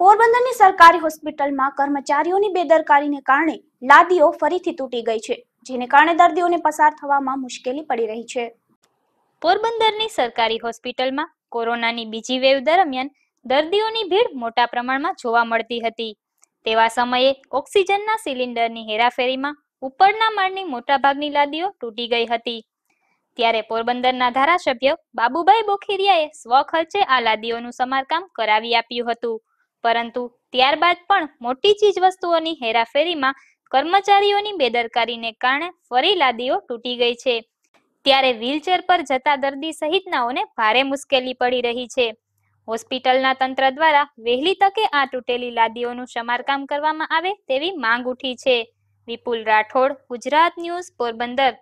પોરબંદરની સરકારી હોસ્પિટલમાં કર્મચારીઓની બેદરકારીને કારણે લાદીઓ ફરીથી તૂટી ગઈ છે જેને કારણે દર્દીઓને પસાર થવામાં મુશ્કેલી પડી રહી છે પોરબંદરની સરકારી હોસ્પિટલમાં કોરોનાની બીજી વેવ દરમિયાન દર્દીઓની ભીડ મોટા પ્રમાણમાં જોવા મળતી હતી તેવા સમયે ઓક્સિજનના સિલિન્ડરની હેરાફેરીમાં ઉપરના માળની મોટાભાગની લાદીઓ તૂટી ગઈ હતી ત્યારે પોરબંદરના ધારાસભ્ય બાબુભાઈ બોખીરિયાએ સ્વખર્ચે આ લાદીઓનું સમારકામ કરાવી આપ્યું હતું પરંતુ ત્યારબાદ પણ મોટી ચીજ વસ્તુઓની હેરાફેરીમાં કર્મચારીઓની બેદરકારીને કારણે ફરી લાદીઓ તૂટી ગઈ છે ત્યારે વ્હીલચેર પર જતા દર્દી સહિતનાઓને ભારે મુશ્કેલી પડી રહી છે હોસ્પિટલના તંત્ર દ્વારા વહેલી તકે આ તૂટેલી લાદીઓનું સમારકામ કરવામાં આવે તેવી માંગ ઉઠી છે વિપુલ રાઠોડ ગુજરાત ન્યૂઝ પોરબંદર